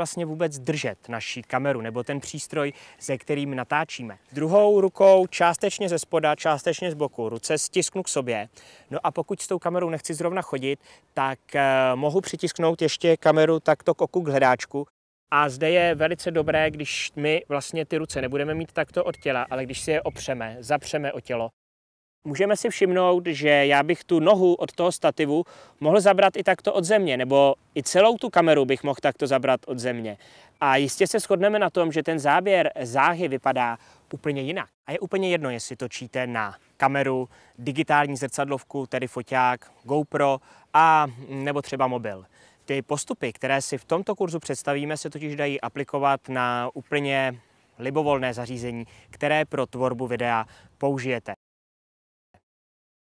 vlastně vůbec držet naší kameru nebo ten přístroj, se kterým natáčíme. Druhou rukou částečně ze spoda, částečně z boku ruce stisknu k sobě. No a pokud s tou kamerou nechci zrovna chodit, tak eh, mohu přitisknout ještě kameru takto k oku k hledáčku a zde je velice dobré, když my vlastně ty ruce nebudeme mít takto od těla, ale když si je opřeme, zapřeme o tělo, Můžeme si všimnout, že já bych tu nohu od toho stativu mohl zabrat i takto od země, nebo i celou tu kameru bych mohl takto zabrat od země. A jistě se shodneme na tom, že ten záběr záhy vypadá úplně jinak. A je úplně jedno, jestli točíte na kameru, digitální zrcadlovku, tedy foťák, GoPro a nebo třeba mobil. Ty postupy, které si v tomto kurzu představíme, se totiž dají aplikovat na úplně libovolné zařízení, které pro tvorbu videa použijete.